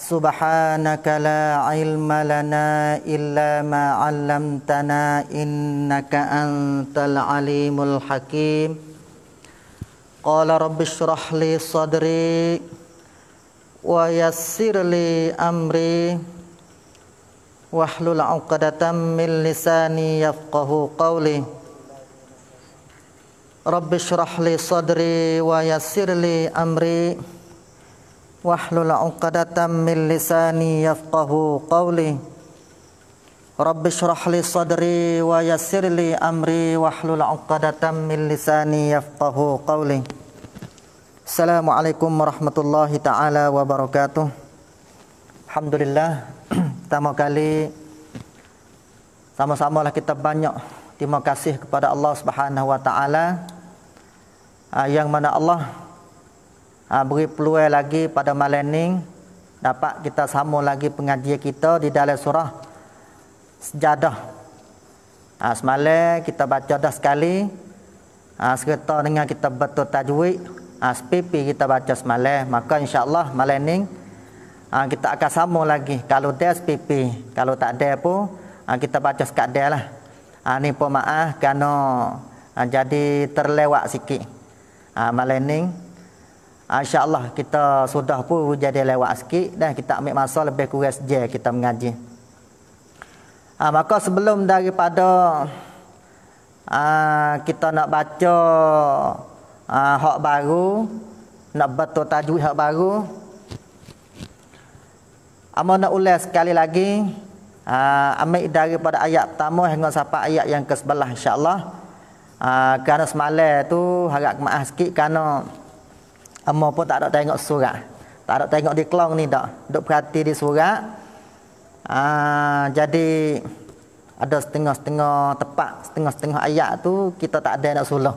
سبحانك لا علم لنا إلا ما علمتنا إنك أنت العليم الحكيم قال رب اشرح لي صدري ويسر لي أمري واحلل عقدة من لساني يفقه قولي رب اشرح لي صدري ويسر لي أمري واحلل عقدة من لساني يفقه قولي رب اشرح لي صدري ويسر لي امري واحلل عقدة من لساني يفقه قولي السلام عليكم ورحمة الله تعالى وبركاته الحمد لله pertama kali sama-sama lah kita banyak terima kasih kepada Allah Subhanahu wa taala yang mana Allah ha, beri peluang lagi pada malam ni dapat kita sambung lagi pengajian kita di dalam surah sejadah. Ha, semalam kita baca dah sekali. Ha, serta dengan kita betul tajwid. Ha, SPP kita baca semalam. Maka insyaAllah malam ni ha, kita akan sambung lagi. Kalau dia SPP. Kalau tak ada pun ha, kita baca sekadar lah. Ha, ni pun maaf kerana ha, jadi terlewat sikit. Ha, malam ni. Ah, InsyaAllah kita sudah pun jadi lewat sikit dan kita ambil masa lebih kurang sejak kita mengaji. Ha, maka sebelum daripada ha, kita nak baca ha, hak baru, nak betul tajuk hak baru, Amo nak ulas sekali lagi ha, ambil daripada ayat pertama hingga sampai ayat yang ke-11 insyaAllah. Ha, kerana semalam tu harap kemaah sikit kerana Amma pun tak ada tengok surat. Tak ada tengok di kelong ni tak. Duk perhati di surat. Ah, jadi ada setengah-setengah tepat, setengah-setengah ayat tu kita tak ada nak suluh.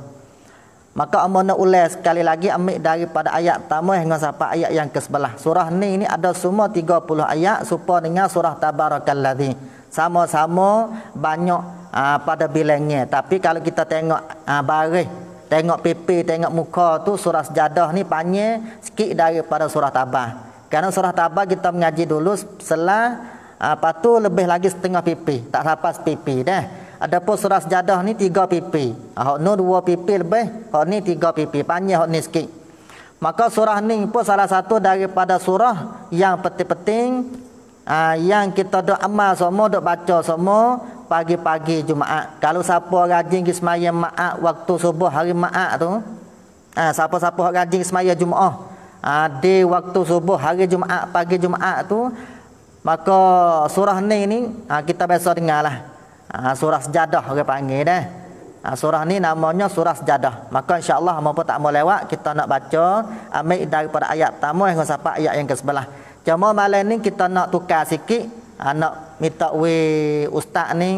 Maka Amma nak ulas sekali lagi ambil daripada ayat pertama hingga sapa ayat yang ke sebelah. Surah ni ini ada semua 30 ayat serupa dengan surah Tabarakallazi. Sama-sama banyak aa, ah, pada bilangnya. Tapi kalau kita tengok aa, ah, baris tengok pipi, tengok muka tu surah sejadah ni panjang sikit daripada surah tabah. Karena surah tabah kita mengaji dulu selah apa ah, tu lebih lagi setengah pipi, tak sampai pipi dah. Adapun surah sejadah ni tiga pipi. Hak ah, ni dua pipi lebih, hak ni tiga pipi. Panjang hak ni sikit. Maka surah ni pun salah satu daripada surah yang penting-penting ah, yang kita dok amal semua, dok baca semua, pagi-pagi Jumaat. Kalau siapa rajin ke semayang ma'at waktu subuh hari ma'at tu. Ah, siapa-siapa yang rajin semayang Jumaat. Ah, di waktu subuh hari Jumaat, pagi Jumaat tu. Maka surah ni ni ah, kita biasa dengar lah. Ah, surah sejadah orang panggil dah. Ah, surah ni namanya surah sejadah. Maka insya Allah apa tak mau lewat kita nak baca. Ambil daripada ayat pertama dengan siapa ayat yang ke sebelah. Cuma malam ni kita nak tukar sikit. Ah, nak minta we ustaz ni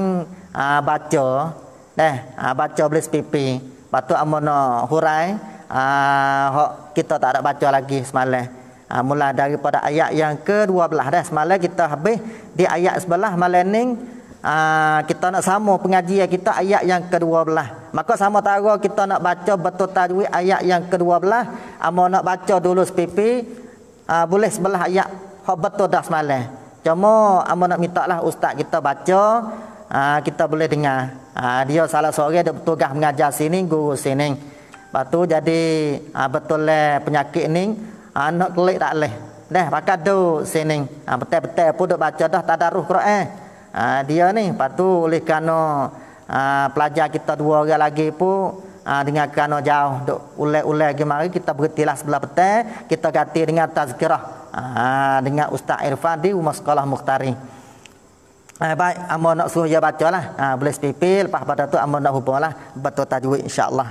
uh, baca deh uh, baca belis pipi. patu amono hurai uh, hok kita tak ada baca lagi semalam uh, mula daripada ayat yang ke-12 deh semalam kita habis di ayat sebelah malam ni uh, kita nak sama pengajian kita ayat yang ke-12 maka sama tara kita nak baca betul tajwid ayat yang ke-12 amono nak baca dulu SPP uh, boleh sebelah ayat hok betul dah semalam Cuma amo nak minta lah ustaz kita baca aa, ah, kita boleh dengar. Aa, ah, dia salah sore dia bertugas mengajar sini guru sini. Lepas tu jadi aa, ah, betul lah penyakit ni anak kelik tak leh. Dah pakai tu sini. Ah betul-betul pun dok baca dah tadarus Quran. Aa, dia ni lepas tu oleh kerana aa, pelajar kita dua orang lagi pun aa, dengan kerana jauh dok ulai-ulai gimari kita berhentilah sebelah petang kita ganti dengan tazkirah. Ah, dengan Ustaz Irfan di rumah sekolah Mukhtari. Eh, ah, baik, amba nak suruh dia baca lah. Ha, ah, boleh sepipi, lepas pada tu amba nak hubunglah. Betul tajwid insyaAllah.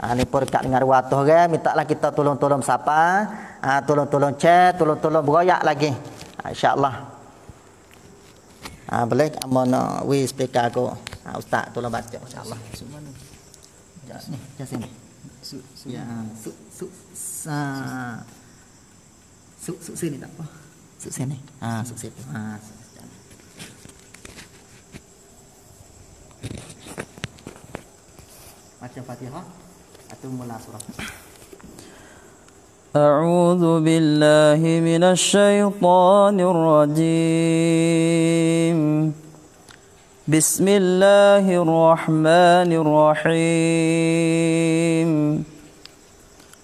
Ha, ni pun dekat dengan ruang tu. Okay? Minta kita tolong-tolong siapa. Ha, tolong-tolong chat, tolong-tolong beroyak lagi. Ha, Allah. Ha, boleh amba nak we speak aku. Ha, Ustaz, tolong baca insyaAllah. Sini, sini. Sini. Sini. Sini. Sini. Sini. Sini. Sini. Sini. Sự sự sen thì đọc qua. Sự sen này. À sự sen. À sự Macam Fatihah atau mula surah. أعوذ بالله من الشيطان الرجيم بسم الله الرحمن الرحيم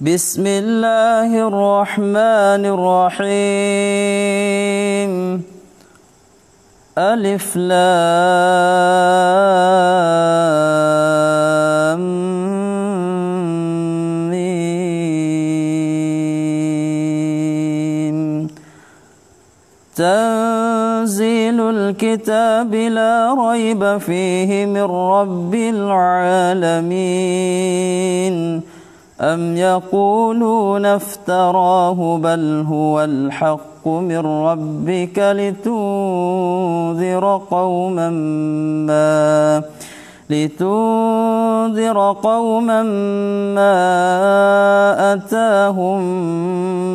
بسم الله الرحمن الرحيم ألف لام ميم تنزيل الكتاب لا ريب فيه من رب العالمين أم يقولون افتراه بل هو الحق من ربك لتنذر قوما ما لتنذر قوما ما أتاهم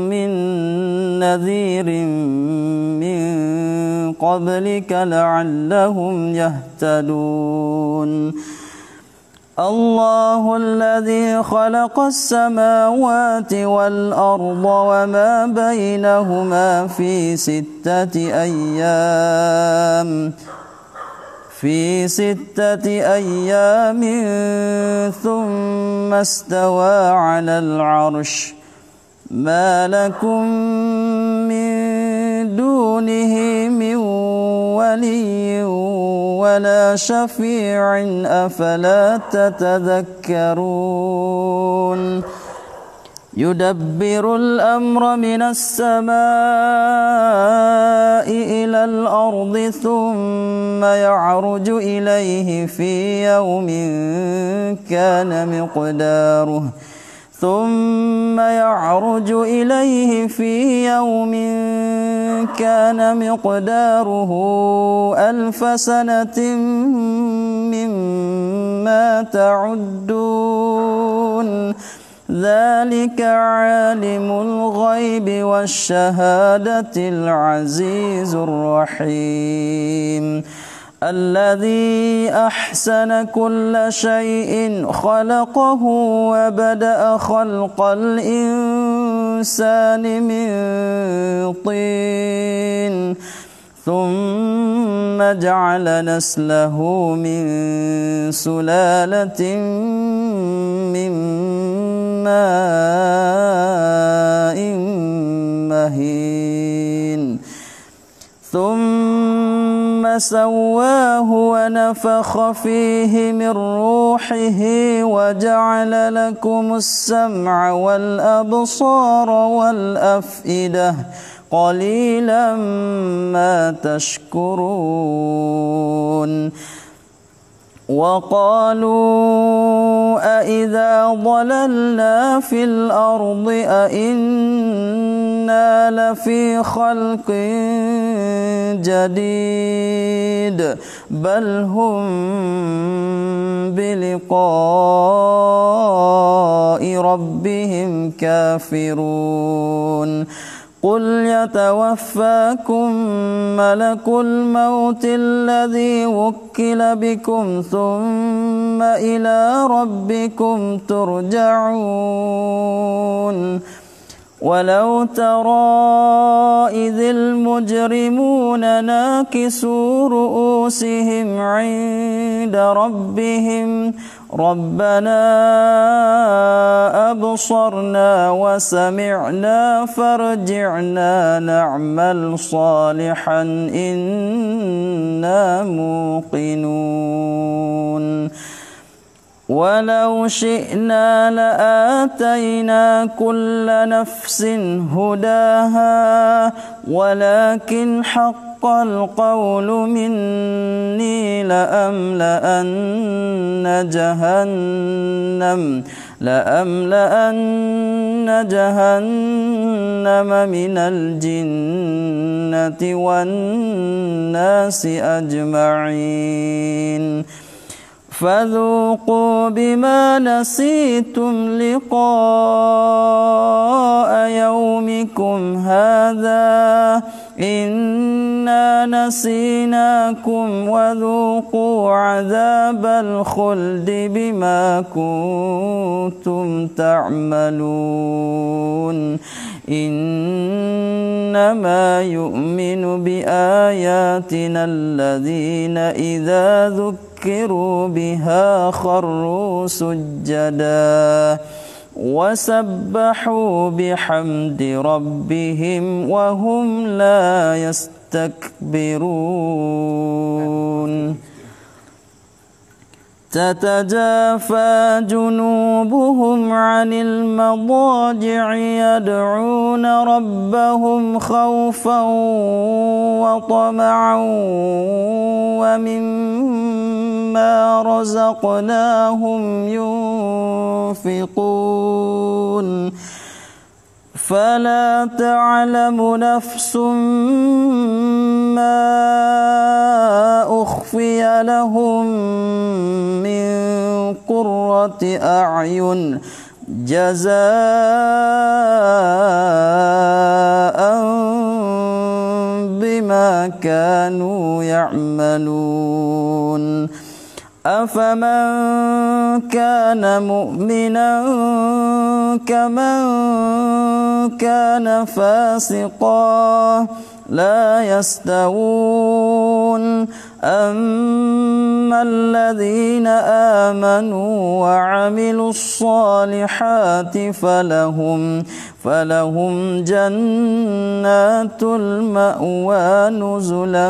من نذير من قبلك لعلهم يهتدون الله الذي خلق السماوات والأرض وما بينهما في ستة أيام في ستة أيام ثم استوى على العرش ما لكم من دونه من ولي ولا شفيع أفلا تتذكرون يدبر الأمر من السماء إلى الأرض ثم يعرج إليه في يوم كان مقداره ثم يعرج إليه في يوم كان مقداره ألف سنة مما تعدون ذلك عالم الغيب والشهادة العزيز الرحيم الذي أحسن كل شيء خلقه وبدأ خلق الإنسان من طين ثم جعل نسله من سلالة من ماء مهين ثم سواه ونفخ فيه من روحه وجعل لكم السمع والأبصار والأفئدة قليلا ما تشكرون وقالوا أإذا ضللنا في الأرض أإنا لفي خلق جديد بل هم بلقاء ربهم كافرون قل يتوفاكم ملك الموت الذي وكل بكم ثم إلى ربكم ترجعون ولو ترى إذ المجرمون ناكسوا رؤوسهم عند ربهم ربنا أبصرنا وسمعنا فارجعنا نعمل صالحا إنا موقنون ولو شئنا لآتينا كل نفس هداها ولكن حق القول مني لأملأن جهنم لأملأن جهنم من الجنة والناس أجمعين فذوقوا بما نسيتم لقاء يومكم هذا إنا نسيناكم وذوقوا عذاب الخلد بما كنتم تعملون إنما يؤمن بآياتنا الذين إذا ذكروا ذكروا بها خروا سجدا وسبحوا بحمد ربهم وهم لا يستكبرون تتجافى جنوبهم عن المضاجع يدعون ربهم خوفا وطمعا ومما رزقناهم ينفقون فلا تعلم نفس ما أخفي لهم قرة أعين جزاء بما كانوا يعملون أفمن كان مؤمنا كمن كان فاسقاً لا يستوون أما الذين آمنوا وعملوا الصالحات فلهم فلهم جنات المأوى نزلا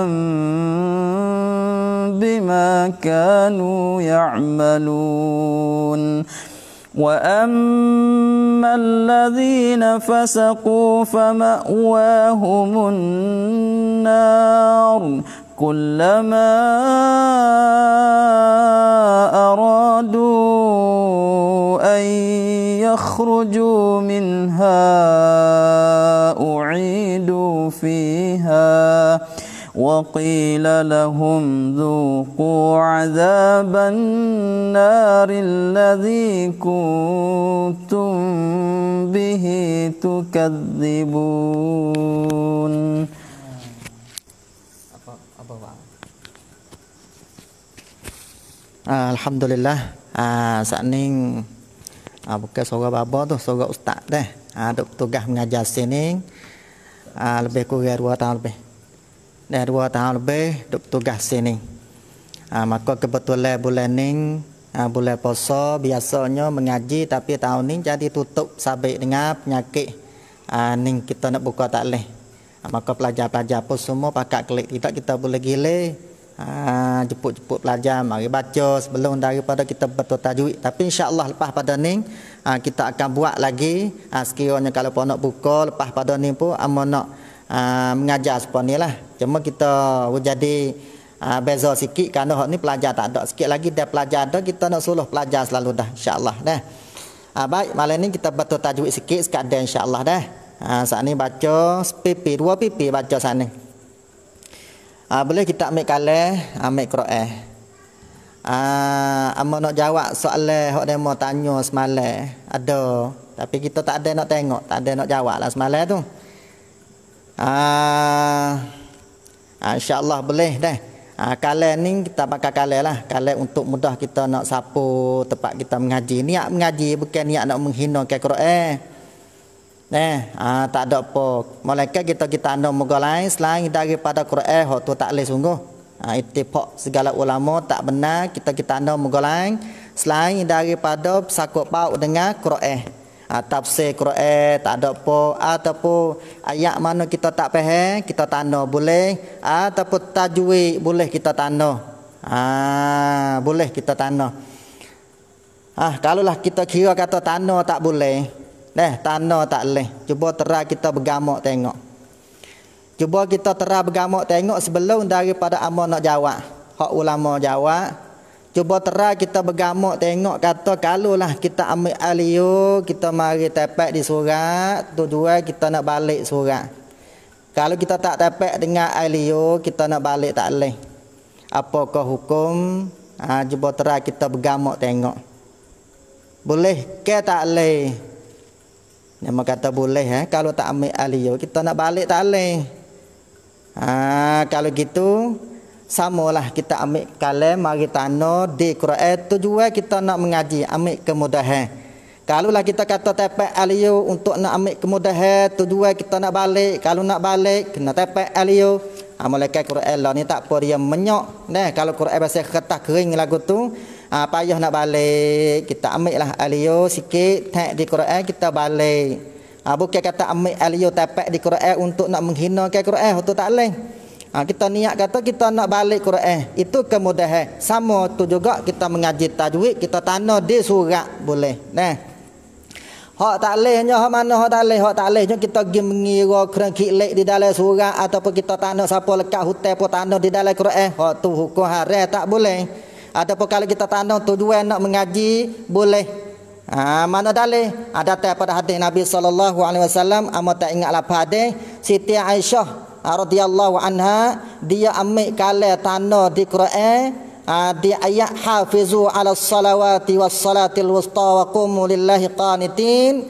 بما كانوا يعملون واما الذين فسقوا فماواهم النار كلما ارادوا ان يخرجوا منها اعيدوا فيها وقيل لهم ذوقوا عذاب النار الذي كنتم به تكذبون ah, Alhamdulillah uh, Saat ni uh, Bukan seorang baba tu Seorang ustaz dah uh, Tugas mengajar sini Lebih kurang dua tahun lebih dah dua tahun lebih duk tugas sini. Ah, maka kebetulan bulan ni ah, bulan puasa biasanya mengaji tapi tahun ni jadi tutup sabik dengan penyakit ah, ni kita nak buka tak leh. Ah, maka pelajar-pelajar pun semua pakai klik tidak kita boleh gile ah, jeput-jeput pelajar mari baca sebelum daripada kita betul tajwid tapi insyaallah lepas pada ni ah, kita akan buat lagi ah, sekiranya kalau pun nak buka lepas pada ni pun amon ah, nak ah, mengajar sepanilah. Cuma kita jadi uh, ah, beza sikit kerana hak ni pelajar tak ada. Sikit lagi dia pelajar ada, kita nak suruh pelajar selalu dah insya-Allah dah. Uh, baik, malam ni kita betul tajwid sikit sekadar insya-Allah dah. Ah uh, saat ni baca pipi dua pipi baca saat ni. Uh, boleh kita ambil kala ambil Quran. Ah uh, nak jawab soalan hak demo tanya semalam. Ada tapi kita tak ada nak tengok, tak ada nak jawab lah semalam tu. Ah uh, ha, InsyaAllah boleh dah ha, Kalian ni kita pakai kalian lah Kalian untuk mudah kita nak sapu Tempat kita mengaji Niat mengaji bukan niat nak menghina ke Quran Nah, ha, tak ada apa. Mereka kita kita anda muka lain selain daripada Quran, hok tu tak leh sungguh. Ha, itipok segala ulama tak benar kita kita anda muka lain selain daripada sakup pau dengan Quran tafsir Quran e, tak ada apa ataupun ayat mana kita tak faham kita tanda boleh ataupun tajwid boleh kita tanda ha, ah boleh kita tanda ha, ah kalau lah kita kira kata tanda tak boleh Nah, tanda tak leh. Cuba tera kita bergamak tengok. Cuba kita tera bergamak tengok sebelum daripada amal nak jawab. Hak ulama jawab, Cuba terang kita bergamak tengok kata kalulah kita ambil aliyu kita mari tepat di surat tujuan kita nak balik surat. Kalau kita tak tepat dengan aliyu kita nak balik tak leh. Apakah hukum? Ha, cuba terang kita bergamak tengok. Boleh ke tak leh? Nama kata boleh eh? kalau tak ambil aliyu kita nak balik tak leh. Ha, kalau gitu samalah kita ambil kalem mari tanah di Quran tujuan eh, kita nak mengaji ambil kemudahan kalau lah kita kata tepek aliyo untuk nak ambil kemudahan tujuan eh, kita nak balik kalau nak balik kena tepek aliyo amalek ah, Quran lah ni tak apa dia menyok nah kalau Quran bahasa kertas kering lagu tu Ah, payah nak balik kita ambil lah aliyo sikit tak di Quran kita balik ah, bukan kata ambil aliyo tepek di Quran untuk nak menghina ke Quran itu tak lain Ha, kita niat kata kita nak balik Quran. Itu kemudahan. Sama tu juga kita mengaji tajwid, kita tanda di surat boleh. Nah. Hak tak lehnya hak mana hak tak leh, hak tak lehnya kita pergi mengira kerang kilik di dalam surat ataupun kita tanda siapa lekat hutan pun tanda di dalam Quran. Hak tu hukum haram tak boleh. Ataupun kalau kita tanda tujuan nak mengaji boleh. Ha, mana dalih? Ada tak pada hadis Nabi sallallahu alaihi wasallam amat tak ingat lah pada Siti Aisyah Ah, radhiyallahu anha dia ambil kala tanah di Quran ah, di ayat hafizu ala salawati was salatil wusta wa qumu lillahi qanitin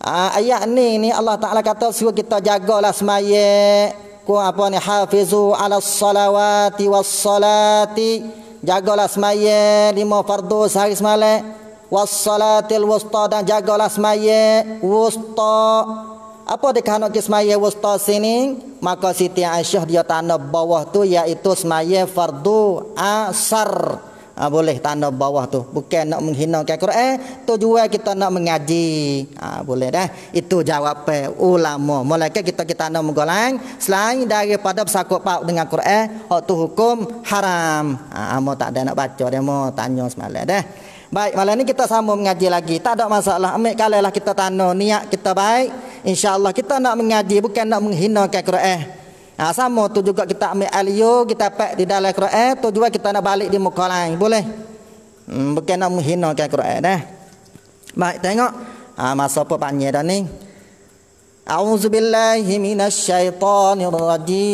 ah, ayat ni ni Allah Taala kata semua kita jagalah semayek ku apa ni hafizu ala salawati was salati jagalah semayek lima fardu sehari semalam was salatil wusta dan jagalah semayek wusta apa di kanak ke semaya wusta sini maka Siti Aisyah dia tanda bawah tu iaitu semaya fardu asar ha, boleh tanda bawah tu bukan nak menghina ke Quran eh, juga kita nak mengaji ha, boleh dah itu jawab ulama mereka kita kita nak menggolang selain daripada bersakut pak dengan Quran tu hukum haram ha, tak ada nak baca dia mau tanya semalam dah Baik, malam ni kita sama mengaji lagi. Tak ada masalah. Ambil kalalah kita tanda niat kita baik. insya Allah kita nak mengaji bukan nak menghina ke Quran. Ha, sama tu juga kita ambil alio, kita pak di dalam Quran. Tu juga kita nak balik di muka lain. Boleh? Hmm, bukan nak menghina ke Quran dah. Eh? Baik, tengok. Ha, masa apa panjang dah ni? أعوذ بالله من الشيطان الرجيم.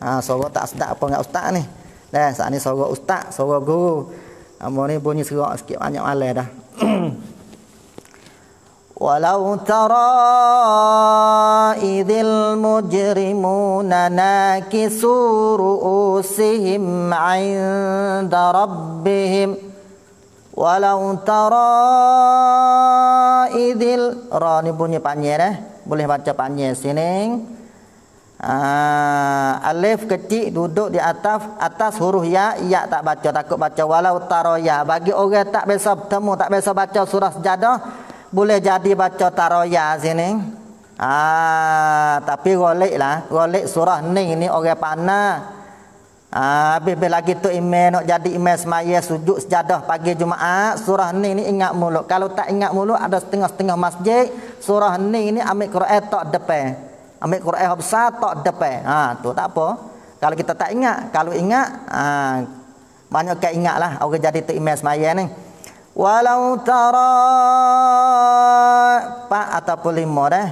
آه صوت أصدق أبو أستاذ Dah, saat ni seorang ustaz, seorang guru. Amor ni bunyi serak sikit banyak malas dah. ولو ترى إذ المجرمون ناكسوا رؤوسهم عند ربهم ولو ترى إذ ni, راني بني بانيه boleh baca panjang sini Uh, alif kecil duduk di atas atas huruf ya ya tak baca takut baca walau taro ya. bagi orang tak biasa bertemu tak biasa baca surah sejadah boleh jadi baca taro ya sini ah tapi golek lah golek surah ni ni orang pana ah, habis uh, lagi tu imam nak jadi imam semaya sujud sejadah pagi jumaat surah ni ni ingat mulut kalau tak ingat mulut ada setengah-setengah masjid surah ni ni ambil Quran tak depan ambil Quran hab satu depan. Ha tu tak apa. Kalau kita tak ingat, kalau ingat ha banyak kali ingatlah orang jadi tu imam semayan ni. Walau tara pa ataupun lima dah.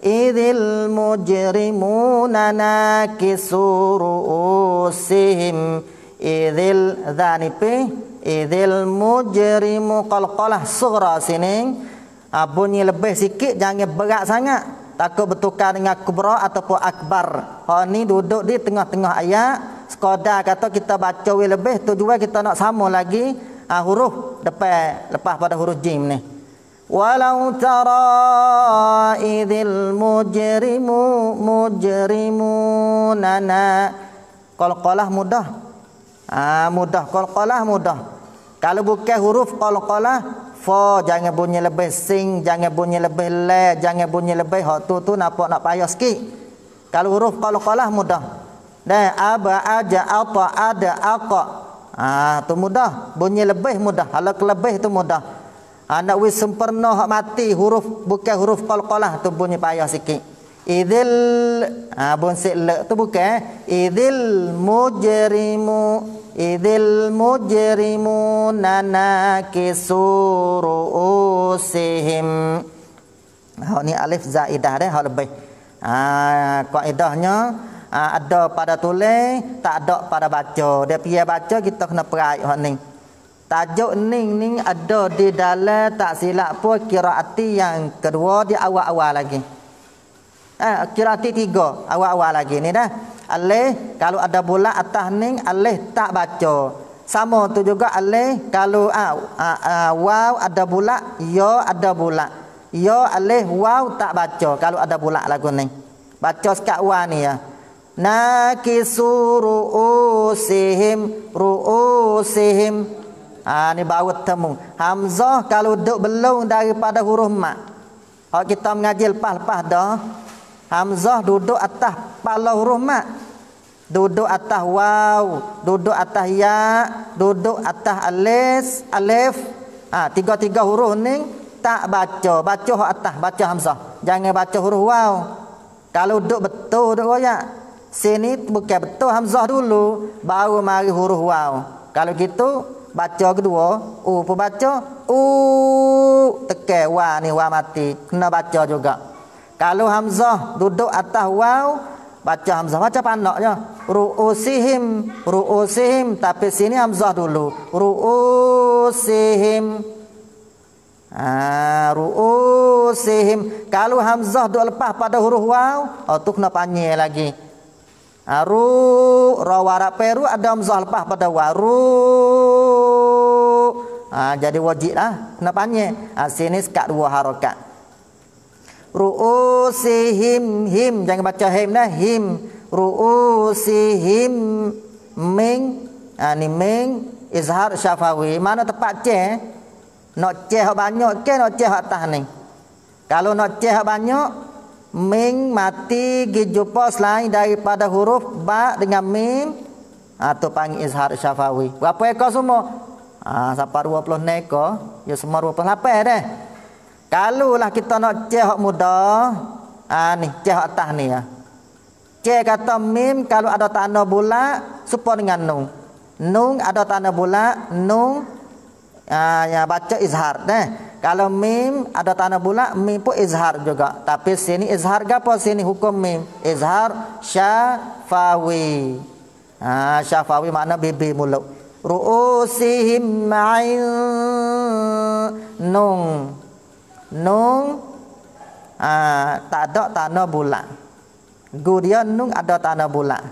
Idil mujrimuna nakisuru usihim idil dhanipi idil mujrimu qalqalah sughra sini. Ha, bunyi lebih sikit jangan berat sangat takut bertukar dengan kubra ataupun akbar ha ni duduk di tengah-tengah ayat sekoda kata kita baca we lebih tujuan kita nak sama lagi ha, huruf depan lepas pada huruf jim ni walau tara idil mujrimu mujrimuna na qalqalah mudah ah ha, mudah qalqalah mudah kalau bukan huruf qalqalah fa jangan bunyi lebih sing jangan bunyi lebih le jangan bunyi lebih hak tu tu nampak nak payah sikit kalau huruf qalqalah mudah dan aba aja apa ada aqa ha, ah tu mudah bunyi lebih mudah kalau kelebih tu mudah anak ha, wis sempurna hak mati huruf bukan huruf qalqalah tu bunyi payah sikit idil ha, bun sik tu bukan eh? idil mujerimu, idil mujerimu nana kisuru usihim ha, ni alif zaidah dah hal lebih ha, kaidahnya ha, ada pada tulis tak ada pada baca dia pergi baca kita kena perai hal ni Tajuk ni ni ada di dalam tak silap pun kiraati yang kedua di awal-awal -awal lagi eh, kirati tiga awal-awal lagi ni dah alih kalau ada bulat atas ni alih tak baca sama tu juga alih kalau ah, ah, ah, waw ada bulat ya ada bulat ya alih waw tak baca kalau ada bulat lagu ni baca sekat waw ni ya nakisu ru'usihim ru'usihim ha, ni baru temu Hamzah kalau duduk belum daripada huruf mak kalau kita mengajil pah pah dah Hamzah duduk atas palau rumah. Duduk atas waw. Duduk atas ya. Duduk atas alis. Alif. Ah Tiga-tiga huruf ni tak baca. Baca atas. Baca Hamzah. Jangan baca huruf waw. Kalau duduk betul duduk royak. Sini bukan betul Hamzah dulu. Baru mari huruf waw. Kalau gitu baca kedua. U pun baca. U tekeh wa ni wa mati. Kena baca juga. Kalau Hamzah duduk atas waw, baca Hamzah. Macam panaknya. Ru'usihim. Ru'usihim. Tapi sini Hamzah dulu. Ru'usihim. Ah, ru'usihim. Kalau Hamzah duduk lepas pada huruf waw, itu oh, kena panggil lagi. Ha, ru, rawara peru ada hamzah lepas pada waru. Ha, jadi wajib lah. Kenapa ni? Ha, sini sekat dua harokat ruusihim him jangan baca him dah him ruusihim ming ah ni ming izhar syafawi mana tempat ceh, eh? nak ceh banyak ke nak ceh atas ni kalau nak ceh banyak ming mati gejupa selain daripada huruf ba dengan mim atau ha, panggil izhar syafawi berapa ekor semua ah sampai 20 ekor ya semua 28 dah kalau lah kita nak cek hak muda, ah ni cek hak atas ni ya. Cek kata mim kalau ada tanda bulat serupa dengan nung, nung ada tanda bulat, nun ah ya baca izhar deh. Kalau mim ada tanda bulat, mim pun izhar juga. Tapi sini izhar gapo sini hukum mim? Izhar syafawi. Ah syafawi makna bibi muluk. Ru'usihim ma'in nun nung uh, tak ada tanah bulat. Gu nung ada tanah bulat.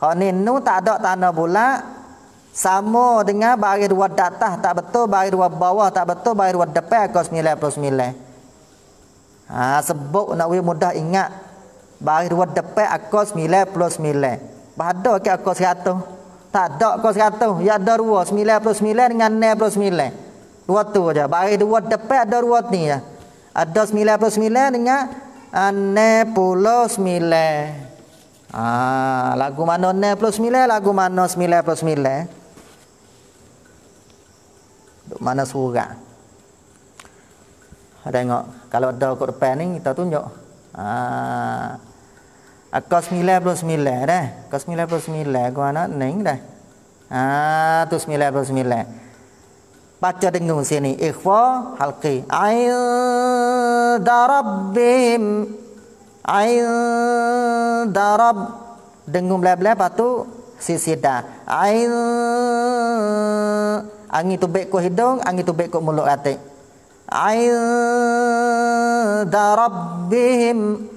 Kalau ni nung tak ada tanah bulat, sama dengan bagi dua datah tak betul, bagi dua bawah tak betul, bagi dua depan kos nilai plus nilai. Ha, sebab nak we mudah ingat bagi dua depan akos nilai plus nilai. Bahada ke akos satu? Tak ada akos satu. Ya ada dua, sembilan plus sembilan dengan plus nilai ruat tu aja. Baik dua tepat ada ruat ni ya. Ada sembilan sembilan dengan ah, puluh sembilan, Ah, lagu mana sembilan? lagu mana sembilan 99? sembilan? mana surat? Ada tengok kalau ada kat depan ni kita tunjuk. Ah. Aku 99 dah. Aku 99 gua nak ning dah. Ah, tu 99 baca dengung sini ikhfa halqi ain darabbim ain darab dengung belah-belah patu sisida ain angin tubek ko hidung angin tubek ko mulut ate ain darabbim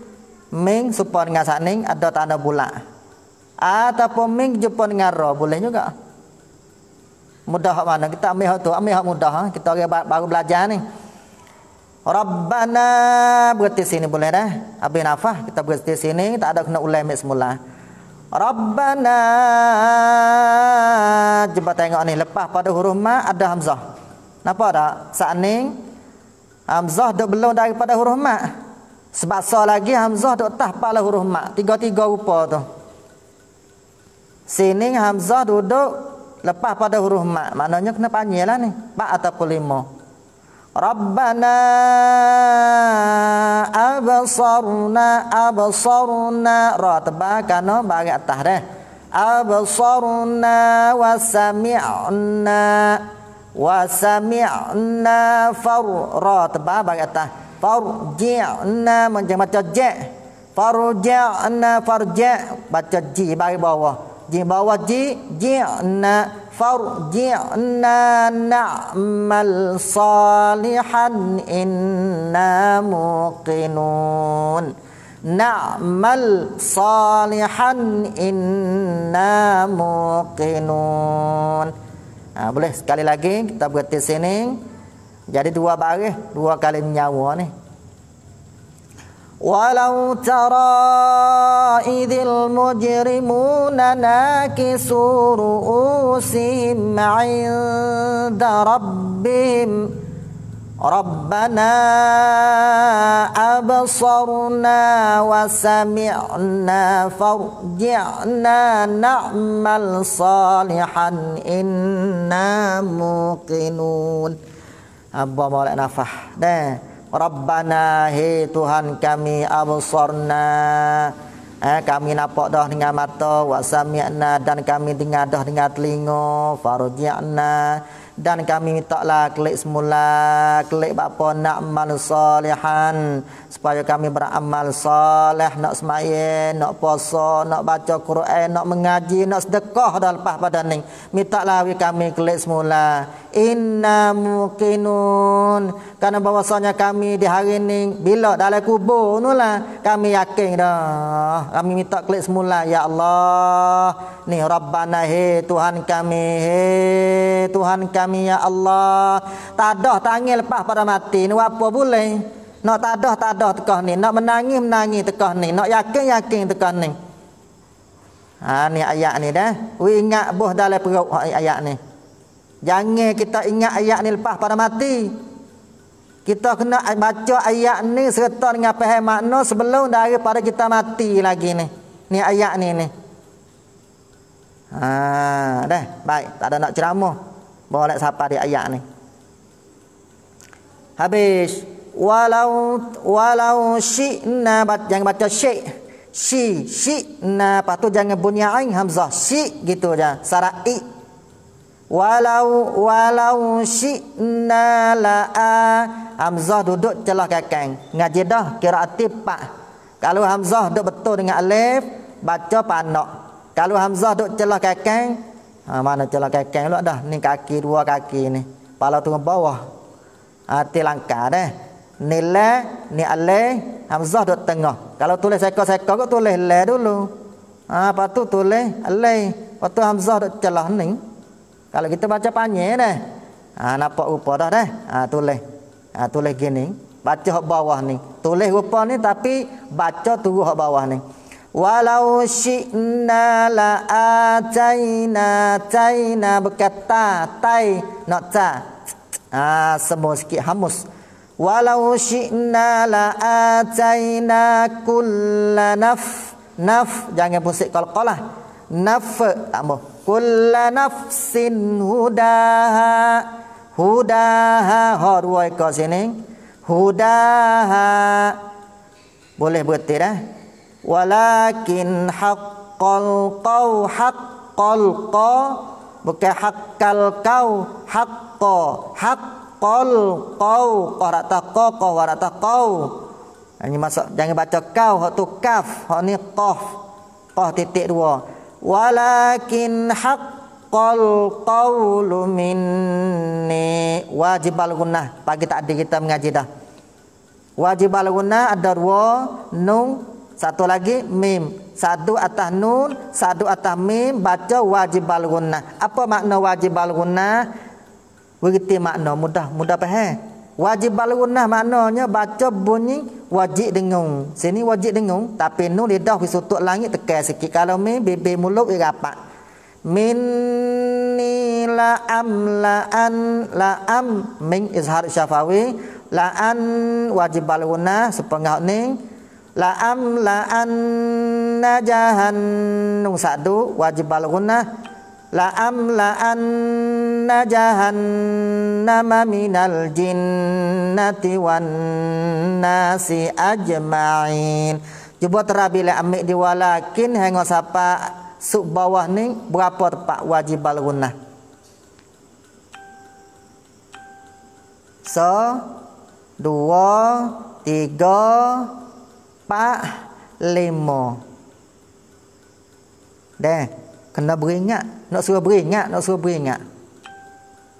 Ming supon ngasak ning ada tanda bulak. Ataupun ming jepun ngaro boleh juga mudah hak mana kita ambil hak tu ambil hak mudah ha? kita orang baru belajar ni rabbana berhenti sini boleh dah habis nafas kita berhenti sini tak ada kena ulang ambil semula rabbana cuba tengok ni lepas pada huruf ma ada hamzah Nampak tak? Saat ni Hamzah dia belum daripada huruf ma. Sebab so lagi Hamzah dia tah pala huruf ma Tiga-tiga rupa tu Sini Hamzah duduk lepas pada huruf mak maknanya kena panjanglah ni pak atau lima Rabbana abasarna abasarna ra tebakan no bagi atas dah abasarna wasami'na wasami'na far ra tebak bagi atas farji'na macam baca je farji'na farji' baca ji bagi bawah jin bawah ji ji'na far na na'mal salihan inna muqinun na'mal salihan inna muqinun ha, boleh sekali lagi kita berhenti sini jadi dua baris dua kali nyawa nih ولو ترى إذ المجرمون ناكسوا رؤوسهم عند ربهم ربنا أبصرنا وسمعنا فارجعنا نعمل صالحا إنا موقنون أبو مولانا فح ده Rabbana hi Tuhan kami absorna eh, ha, kami napok dah dengan mata wa dan kami dengar dah dengan telingo, farji'na dan kami mintalah klik semula klik apa nak amal solehan supaya kami beramal soleh nak semaya nak puasa nak baca Quran nak mengaji nak sedekah dah lepas pada ni mintalah kami klik semula inna mukinun Karena bahwasanya kami di hari ini bila dalam kubur tu kami yakin dah. Kami minta klik semula ya Allah. Ni Rabbana he Tuhan kami he Tuhan kami ya Allah. Tak ada tangis lepas pada mati ni apa boleh. Nak tak ada tak ada tekah ni. Nak menangis menangis tekah ni. Nak yakin yakin tekah ni. Ha ni ayat ni dah. We ingat boh dalam perut ayat ni. Jangan kita ingat ayat ni lepas pada mati kita kena baca ayat ni serta dengan paham makna sebelum daripada kita mati lagi ni. Ni ayat ni ni. Ha, dah, baik, tak ada nak ceramah. Boleh sapa di ayat ni. Habis. Walau walau syi'na bat jangan baca syi' si si na patu jangan bunyi ain hamzah si gitu aja. Sara'i Walau walau syi'na la'a Hamzah duduk celah kakang Ngaji dah kira arti pak Kalau Hamzah duduk betul dengan alif Baca panok Kalau Hamzah duduk celah kakang ha, Mana celah kakang lu dah Ni kaki dua kaki ni Pala tu bawah arti langkah deh Ni le Ni alif Hamzah duduk tengah Kalau tulis seko-seko kau tulis le dulu ha, Lepas tu tulis alif Lepas tu Hamzah duduk celah ni kalau kita baca panjang dah. Ha, nampak rupa dah dah. Ha, tulis. Ha, tulis gini. Baca hak bawah ni. Tulis rupa ni tapi baca turun hak bawah ni. Walau syi'na la atayna tayna berkata tay nak ta. Ha, semua sikit hamus. Walau syi'na la atayna kulla naf. Naf jangan pusik kol-kol lah. Naf tak mahu kull nafsin hudaha hudaha har wa ka sini hudaha boleh betul dah walakin haqqal qaw haqqal qa bukan haqqal qaw haqqa haqqal qaw qara ta qa qara ta qaw masuk jangan baca kau hak tu kaf hak ni qaf qaf titik dua Walakin haqqal qawlu minni Wajib al-gunnah Pagi tadi kita mengaji dah Wajib al ada dua Nung Satu lagi Mim Satu atas nun Satu atas mim Baca wajib al-gunnah Apa makna wajib al-gunnah? Begitu makna Mudah Mudah paham? Wajib balunah maknanya baca bunyi wajib dengung. Sini wajib dengung tapi nu lidah wis utuk langit tekan sikit. Kalau mi bebe muluk ya rapat. Minni la am la an la am min izhar syafawi la an wajib balunah sepengah ni la am la an najahan nu satu wajib balunah La لأملأن جهنم من الجنة والناس أجمعين Jebut Rabi le ambil di walakin hengo sapa sub bawah ni berapa tempat wajib al gunnah. So 2 3 4 5. Deh kena beringat nak suruh beringat nak suruh beringat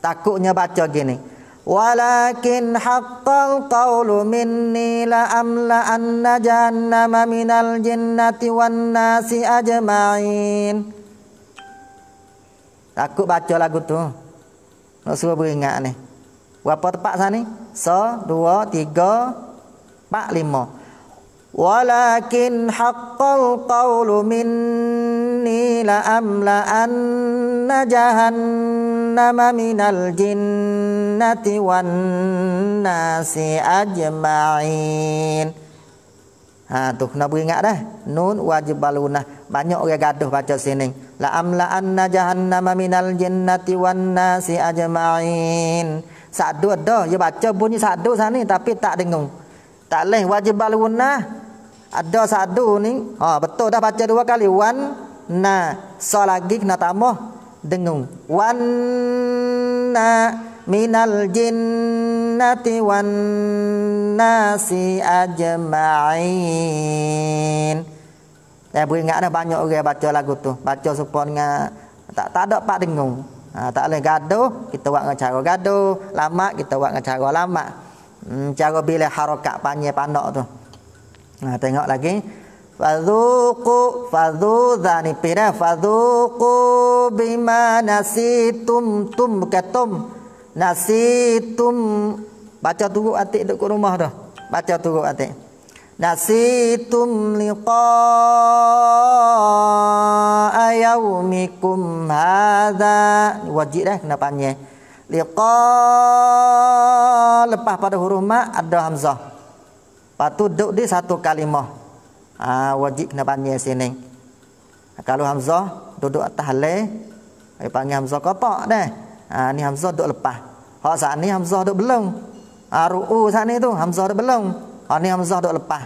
takutnya baca gini walakin haqqal qawlu minni la amla anna jahannama minal jinnati wan nasi ajma'in takut baca lagu tu nak suruh beringat ni berapa tempat sana ni so, dua, tiga empat, lima ولكن حق القول مني لأملأن جهنم من الجنة والناس ajma'in. Ha tu kena beringat dah. Nun wajib baluna. Banyak orang gaduh baca sini. La amla anna jahannama minal jinnati wan nasi ajma'in. Sadu dah. Dia ya baca bunyi sadu sana tapi tak dengung. Tak leh wajib baluna ada satu ni ha betul dah baca dua kali wan na so lagi kena tambah dengung wan na minal jinnati wan nasi ajma'in Eh boleh ingat ada banyak orang baca lagu tu baca supaya dengan tak, tak ada pak dengung ha, tak boleh gaduh kita buat dengan cara gaduh lama kita buat dengan cara lama hmm, cara bila harokat panjang panok tu Nah ha, tengok lagi. Fadhuku zani pira fadhuku bima nasitum tum katum nasitum baca tunggu atik duduk rumah dah baca tunggu atik nasitum liqa ayawmikum hadha wajib dah kena panggil liqa lepas pada huruf ma ada hamzah Lepas tu duk dia satu kalimah. Ha, wajib kena panggil sini. Kalau Hamzah duduk atas le, dia panggil Hamzah kotak dah. Ha, ni Hamzah duduk lepas. Ha, saat ni Hamzah duduk belum. Ha, Ru'u saat ni tu Hamzah duduk belum. Ha, ni Hamzah duduk lepas.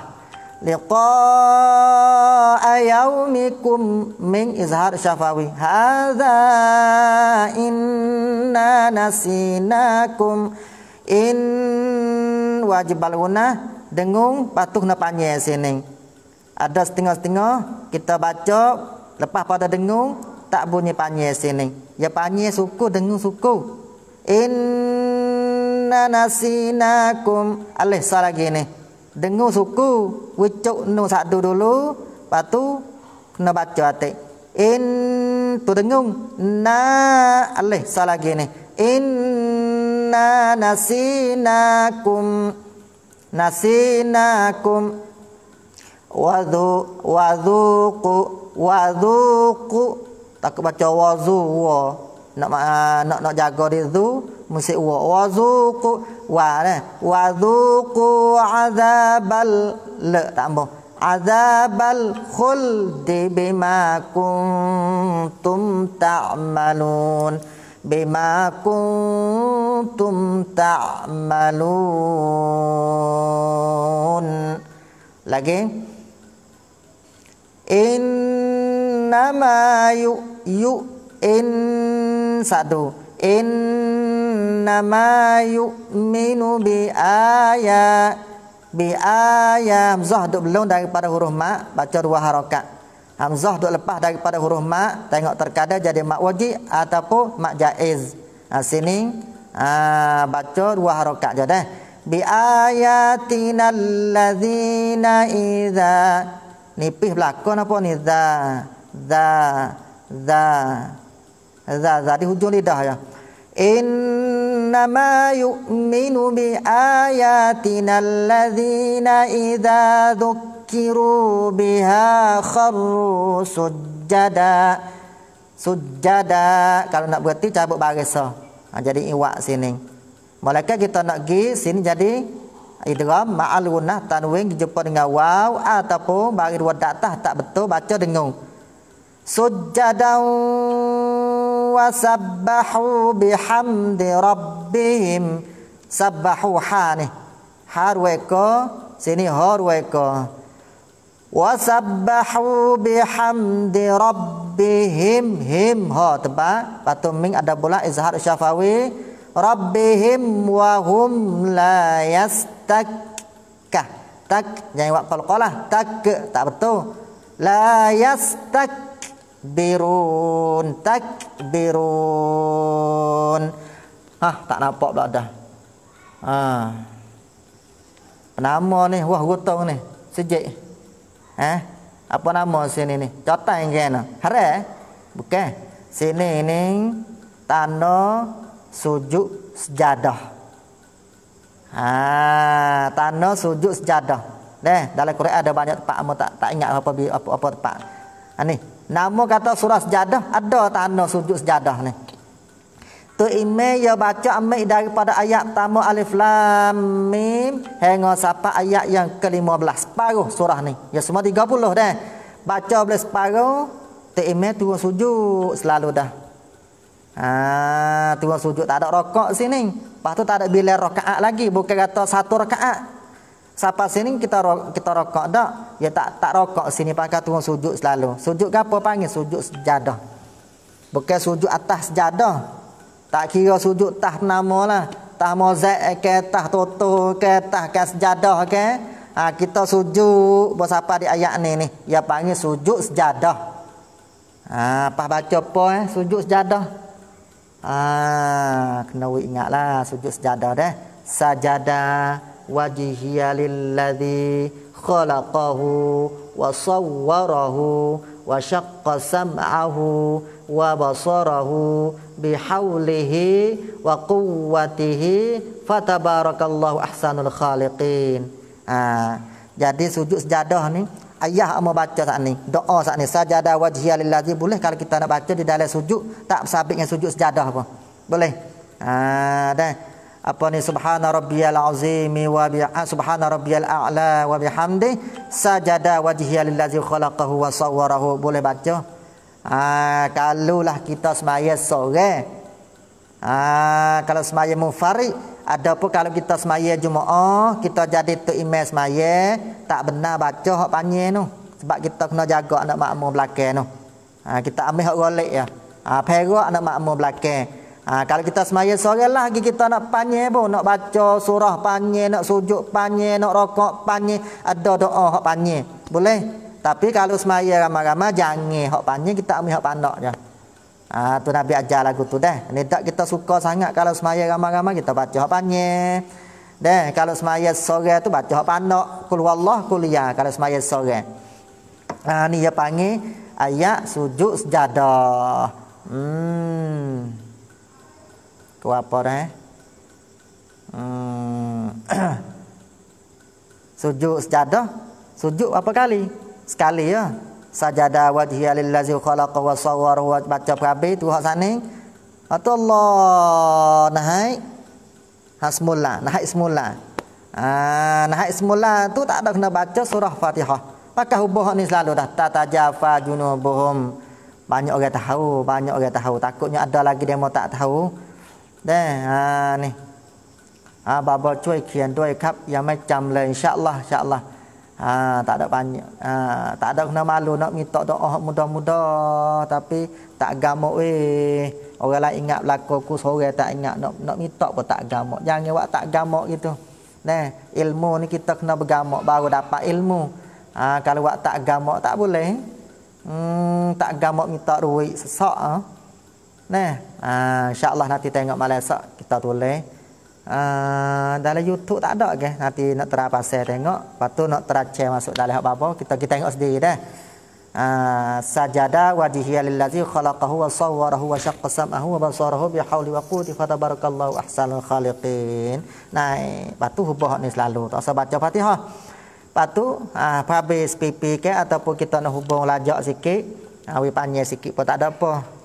Liqa'a yaumikum min izhar syafawi Hadha inna nasinakum In wajib balunah dengung patuh na panye sini. Ada setengah-setengah kita baca lepas pada dengung tak bunyi panye sini. Ya panye suku dengung suku. Inna nasinakum alih salah ni. Dengung suku wicuk nu satu dulu patu kena baca atik. In tu dengung na alih salah ni. Inna nasinakum nasinakum wadhu wadhuqu wadhuqu tak baca wazu wa nak uh, nak nak jaga dia tu mesti wa wazuqu wa eh? wadhuqu azabal le tak ambo azabal khuldi bima kuntum ta'malun ta bima kuntum ta'malun lagi innama yu yu in satu innama yu'minu bi ayat bi ayat zahdu belum daripada huruf ma baca dua harokat hamzah duk lepas daripada huruf ma tengok terkadang jadi mak wajib ataupun mak jaiz ha, sini ha, baca dua harakat je dah bi ayatina allazina iza nipis belakon apa ni za za za za za di hujung lidah ya inna ma yu'minu bi ayatina allazina iza ذكروا بها خروا sujada سجدا kalau nak berhenti cabut barisa ha, jadi iwa sini mereka kita nak gi sini jadi idgham ma'al gunnah tanwin jumpa dengan waw ataupun bagi dua datah tak betul baca dengung sujadaw wa sabbahu bihamdi rabbihim sabbahu ha harweko sini harweko Wasabbahu bihamdi rabbihim him ha tepat patu ming ada pula izhar syafawi rabbihim wa hum la yastak tak jangan buat qalqalah tak tak betul la yastak birun tak birun ha tak nampak pula dah ha nama ni wah gotong ni sejek eh apa nama sini ni cotai kan hare bukan sini ni tanda sujud sejadah ah ha, tanda sujud sejadah deh dalam Quran ada banyak tempat amo tak tak ingat apa apa, apa tempat ha ni nama kata surah sejadah ada tanda sujud sejadah ni Tu email yo ya baca ambil daripada ayat tamu alif lam mim hingga sampai ayat yang ke-15 separuh surah ni. Ya semua 30 dah. Baca boleh separuh tu email turun sujud selalu dah. Ah, turun sujud tak ada rokok sini. Lepas tu tak ada bila rakaat lagi bukan kata satu rakaat. Sapa sini kita ro- kita rokok dak? Ya tak tak rokok sini pakai turun sujud selalu. Sujud ke apa panggil sujud sejadah. Bukan sujud atas sejadah. Tak kira sujud tah nama lah. Tah mozak ke, tah toto ke, tah ke sejadah ke. Ha, kita sujud buat siapa di ayat ni ni. Ya panggil sujud sejadah. Ha, apa baca apa eh? Sujud sejadah. Ha, kena ingat lah sujud sejadah deh. Sajadah wajihia lilladhi khalaqahu wa sawwarahu wa syaqqa sam'ahu wa basarahu bihaulihi wa quwwatihi fatabarakallahu ahsanul khaliqin. jadi sujud sejadah ni ayah ama baca saat ni, doa saat ni sajada wajhiya lillazi boleh kalau kita nak baca di dalam sujud tak sabit dengan sujud sejadah apa. Boleh. Ha, ah, dan apa ni subhana rabbiyal azim wa bi ah, subhana rabbiyal a'la wa bihamdi sajada wajhiya lillazi khalaqahu wa sawwarahu boleh baca. Ha, kalau lah kita semaya sore. Ha, kalau semayang ada pun kalau kita semaya semayang oh Kita jadi tu imam semaya, Tak benar baca hak panjang tu. Sebab kita kena jaga anak makmur belakang tu. Ha, kita ambil hak golek ya. Ha, perak anak makmur belakang. Ha, kalau kita semaya sore lah kita nak panye pun. Nak baca surah panye, nak sujud panye, nak rokok panye. Ada doa hak panye. Boleh? Tapi kalau semaya ramai-ramai jangan hok panjang kita ambil hok pandok je. Ah tu Nabi ajar lagu tu deh. Ini tak kita suka sangat kalau semaya ramai-ramai kita baca hok panjang. Deh kalau semaya sore tu baca hok pandok kul wallah kul ya kalau semaya sore. Ah ni dia panggil ayat sujud sejadah. Hmm. Ku apa deh? Hmm. sujud sejadah. Sujud apa kali? sekali ya sajada wajhi alillazi khalaqa wa sawwara wa baca kabeh tu hak sane atau Allah nahai hasmullah nahai ismullah ah nahai ismullah tu tak ada kena baca surah fatihah pakai hubuh ni selalu dah tata jafa junubuhum banyak orang tahu banyak orang tahu takutnya ada lagi dia mau tak tahu deh ha ni ah ha, baba cuy kian doi kap yang macam lain insyaallah insyaallah insya Ha, tak ada banyak. Ha, tak ada kena malu nak minta doa oh, muda-muda. tapi tak gamak weh. Orang lain ingat berlaku aku sore tak ingat nak nak minta pun tak gamak. Jangan buat tak gamak gitu. Nah, ilmu ni kita kena bergamak baru dapat ilmu. Ha, kalau buat tak gamak tak boleh. Hmm, tak gamak minta duit sesak ah. Ha? Nah, ha, insya-Allah nanti tengok malam esok kita tulis. Ah, dalam YouTube tak ada ke nanti nak terap pasal tengok lepas tu nak terap share masuk dalam apa-apa kita kita tengok sendiri dah uh, sajada wajihiyah lillazi khalaqahu wa sawwarahu wa syaqqa sam'ahu wa basarahu bi hawli wa quwwati fa tabarakallahu ahsanul khaliqin nah lepas tu hubah ni selalu tak usah baca Fatihah lepas tu uh, habis pipi ke ataupun kita nak hubung lajak sikit awi panjang sikit pun tak ada apa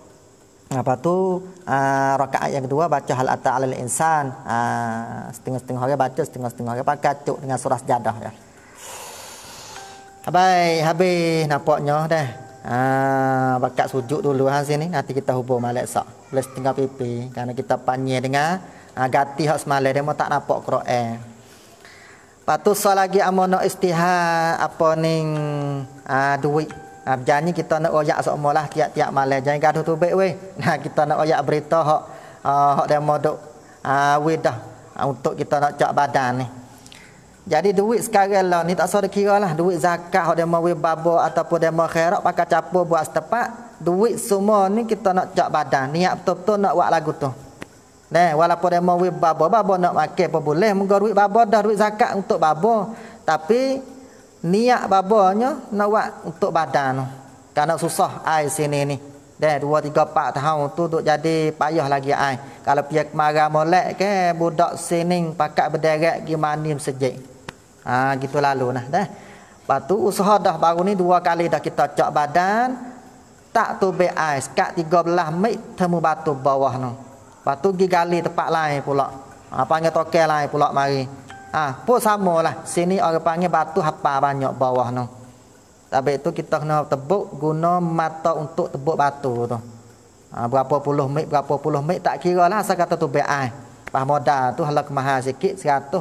apa tu uh, rakaat yang kedua baca hal atta alal insan uh, setengah-setengah hari baca setengah-setengah hari pakai cuk dengan surah sajadah ya Habis, habis nampaknya dah. Ah, bakat sujud dulu ha sini nanti kita hubung malak sak. Boleh tinggal PP. karena kita panye dengan ah, gati hak semalam dia tak nampak Quran. Patu so lagi amono istihad apa ning ah duit Ha ah, berjani kita nak royak semualah tiap-tiap malam jangan gaduh tu baik weh. Nah kita nak oyak berita hok uh, ah, demo duk ah, weh dah untuk kita nak cak badan ni. Jadi duit sekarang lah ni tak usah dikira lah duit zakat hok demo weh babo ataupun demo khairat pakai capo buat setepak duit semua ni kita nak cak badan niat betul-betul nak buat lagu tu. Nah, walaupun dia mau babo, babo nak makan apa boleh. Moga duit babo dah duit zakat untuk babo. Tapi niat babanya nak buat untuk badan tu. Karena susah air sini ni. Dan dua, tiga, empat tahun tu duk jadi payah lagi air. Kalau pihak marah molek ke budak sini pakat berderet pergi mandi masjid. Ha, gitu lalu nah dah. Lepas tu usaha dah baru ni dua kali dah kita cok badan. Tak tu be ais tiga belah mik temu batu bawah tu. Lepas tu pergi gali tempat lain pulak. Apa ha, yang panggil tokel lain pulak mari. Ah, ha, pun samalah. Sini orang panggil batu apa banyak bawah tu. Tapi itu kita kena tebuk guna mata untuk tebuk batu tu. Ha, berapa puluh mik, berapa puluh mik tak kira lah asal kata tu BI. Pah moda tu halak mahal sikit 120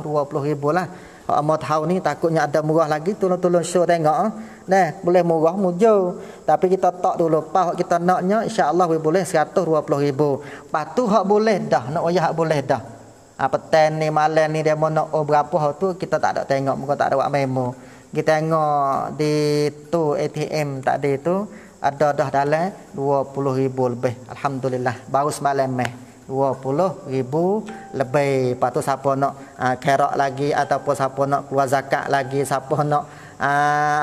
ribu lah. Kalau mau tahu ni takutnya ada murah lagi tu. tolong show tengok. Eh. Nah, boleh murah mujo. Tapi kita tak dulu pah kita naknya insya-Allah boleh 120 ribu. Patu hak boleh dah, nak oyah hak boleh dah ha, ah, petang ni malam ni dia nak oh berapa hal tu kita tak ada tengok muka tak ada buat memo kita tengok di tu ATM tak ada tu ada dah dalam 20 ribu lebih Alhamdulillah baru semalam meh 20 ribu lebih lepas tu siapa nak ha, kerak lagi ataupun siapa nak keluar zakat lagi siapa nak ha,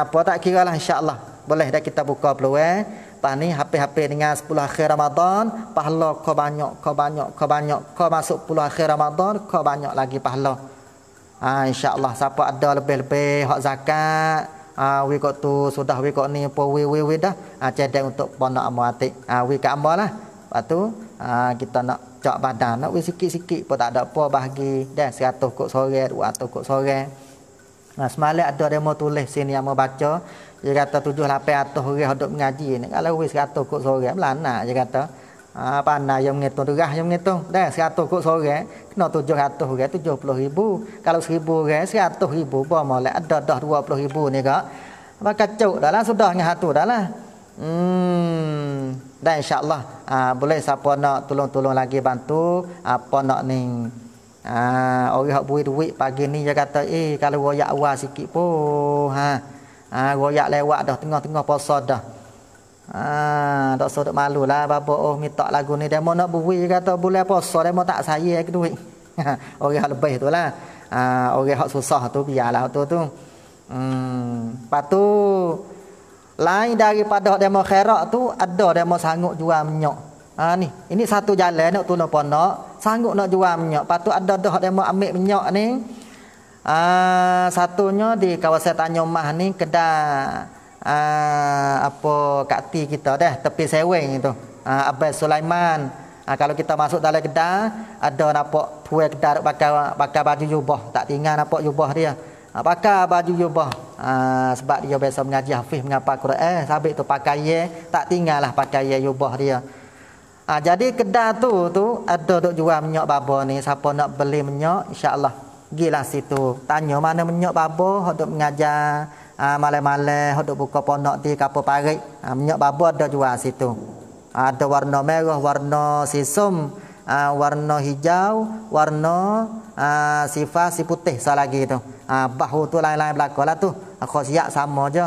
apa tak kira lah insyaAllah boleh dah kita buka peluang eh? Lepas ni habis-habis dengan sepuluh akhir Ramadan Pahala kau banyak, kau banyak, kau banyak Kau masuk 10 akhir Ramadan Kau banyak lagi pahala ha, InsyaAllah siapa ada lebih-lebih Hak zakat ha, We kot tu, sudah we kot ni apa We, we, we dah ha, Cedek untuk pondok amal atik ha, We kat amal lah Lepas tu ha, kita nak cak badan Nak we sikit-sikit pun tak ada apa bahagi Dah 100 kot sore, 200 kot sore Nah, ha, semalam ada demo tulis sini yang mau baca dia kata tujuh lapan atas orang duduk mengaji ni kalau wis satu kok sore belana dia kata ah ha, pana yang ngitung durah yang ngitung dah satu kok sore kena tujuh ratus orang tujuh puluh ribu kalau seribu orang seratus ribu apa mole ada dah dua puluh ribu ni kak apa kacau dah lah sudah ni satu dah lah hmm dan insyaallah ha, boleh siapa nak tolong-tolong lagi bantu apa nak ni ah orang hak buih duit pagi ni dia kata eh kalau royak awal sikit pun ha Ha royak lewat dah tengah-tengah puasa dah. Ha tak sedap malu lah bapa oh minta lagu ni demo nak buwi kata bulan puasa demo tak saya ke duit. orang hak lebih tu lah. Ha orang hak susah tu biarlah tu tu. Hmm patu lain daripada demo khairat tu ada demo sanggup jual minyak. Ha ni, ini satu jalan nak tolong ponok, sanggup nak jual minyak. Patu ada dah demo ambil minyak ni. Ah, satunya di kawasan Tanjung ni kedai ah, apa kakti kita dah tepi seweng itu. Uh, ah, Abel Sulaiman. Uh, kalau kita masuk dalam kedai ada nampak pue kedai pakai pakai baju jubah tak tinggal nampak jubah dia. Uh, pakai baju jubah uh, sebab dia biasa mengaji hafiz mengapa Quran eh, sabit tu pakai ye tak tinggal lah pakai ye jubah dia. Uh, jadi kedai tu tu ada duk jual minyak baba ni siapa nak beli minyak insyaallah Gila situ tanya mana menyok babo untuk mengajar ah, malai-malai, untuk buka pondok di kapo parik uh, ah, menyok babo ada jual situ ada warna merah warna sisum ah, warna hijau warna uh, sifat si putih salah lagi tu uh, bahu tu lain-lain belakang lah tu aku siap sama je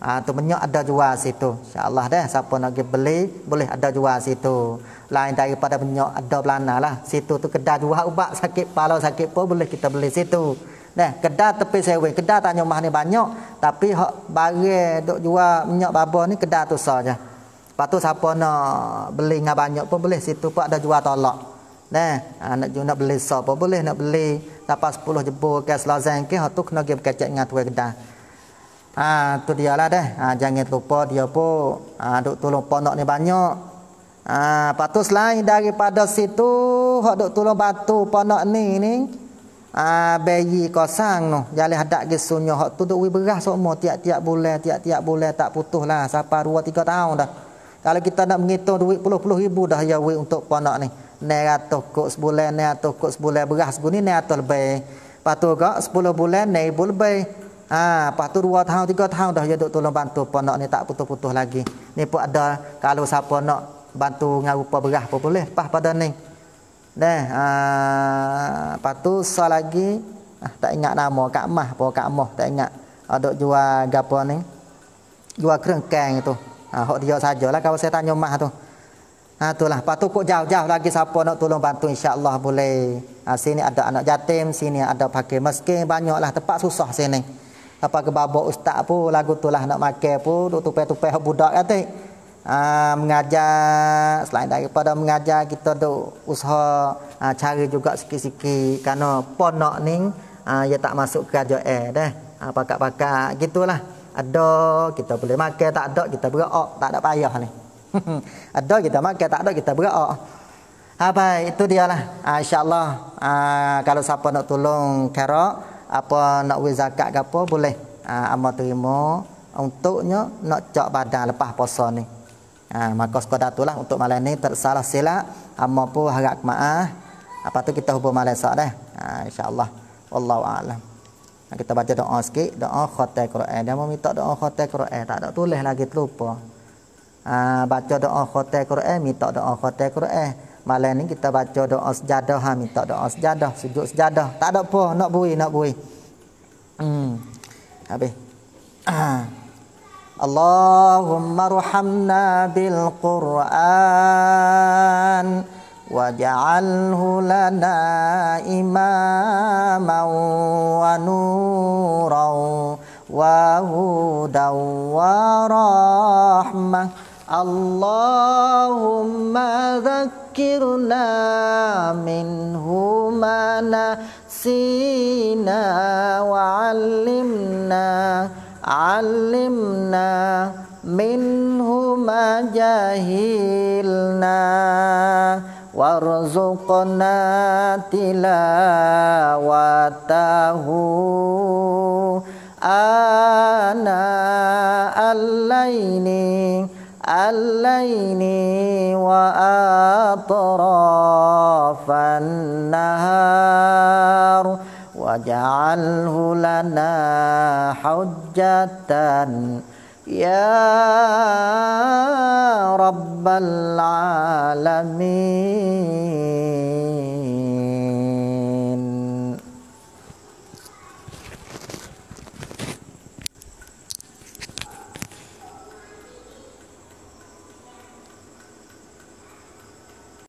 Ah ha, temannya ada jual situ. Insya-Allah deh siapa nak pergi beli boleh ada jual situ. Lain daripada banyak ada belana lah. Situ tu kedai jual ubat sakit kepala sakit pun boleh kita beli situ. Nah, kedai tepi sewe, kedai tanya mah ni banyak tapi hak barang dok jual minyak babo ni kedai tu saja. Lepas tu siapa nak beli ngah banyak pun boleh situ pak ada jual tolak. Nah, nak nak beli sapa boleh nak beli. Lepas 10 jebul gas lazan ke hak tu kena pergi kecek ngah tu kedai. Ah tu dia lah deh. Ah jangan lupa dia pun ah duk tolong ponok ni banyak. Ah patut lain daripada situ hok duk tolong batu ponok ni ni. Ah bayi kosang noh jale hadak ge sunyo hok tu duk wi beras semua tiap-tiap bulan tiap-tiap bulan tak putus lah sampai 2 3 tahun dah. Kalau kita nak menghitung duit puluh-puluh ribu dah ya wi untuk ponok ni. Nek atuh kok sebulan, nek atuh kok sebulan beras guni, nek atuh lebih. Patut kok 10 bulan, nek lebih. Ah, lepas tu dua tahun, tiga tahun dah dia duk tolong bantu ponok ni tak putus-putus lagi. Ni pun ada kalau siapa nak bantu dengan rupa berah pun boleh lepas pada ni. Nah, ah, lepas tu sa lagi ah, tak ingat nama Kak Mah apa Kak Mah tak ingat. Ada ah, jual gapo ni? Jual kerengkang itu. Ah, hok dia sajalah kalau saya tanya Mah tu. Ha itulah. Patu kok jauh-jauh lagi siapa nak tolong bantu insya-Allah boleh. Ha, sini ada anak jatim, sini ada pakai miskin, banyaklah tempat susah sini apa ke babak ustaz pun lagu tu lah nak makan pun duk tupe tupai budak kata ha, mengajar selain daripada mengajar kita tu usaha ha, cara juga sikit-sikit kerana ponok ni ha, ia ya tak masuk kerajaan eh, dah ha, pakat-pakat gitulah ada kita boleh makan tak ada kita berak tak ada payah ni ada kita makan tak ada kita berak ha, baik itu dialah ha, insyaallah ha, kalau siapa nak tolong kerak apa nak wei zakat ke apa boleh ha, ama terima untuknya nak cak badan lepas puasa ni ha, maka sekadar itulah untuk malam ni tersalah silap ama pun harap kemaah apa tu kita hubung malam esok dah ha, insyaallah wallahu alam ha, kita baca doa sikit doa khatam Quran dia meminta doa khatam Quran tak ada tulis lagi terlupa ha, baca doa khatam Quran minta doa khatam Quran Malam ni kita baca doa sejadah ha, Minta doa sejadah, sujud sejadah Tak ada apa, nak bui, nak bui hmm. Habis Allahumma ruhamna bil Qur'an Waja'alhu lana imaman wa nuran Wa hudan wa rahma. Allahumma dhakar ذكرنا منه ما نسينا وعلمنا علمنا منه ما جهلنا وارزقنا تلاوته آناء الليل الليل وأطراف النهار واجعله لنا حجة يا رب العالمين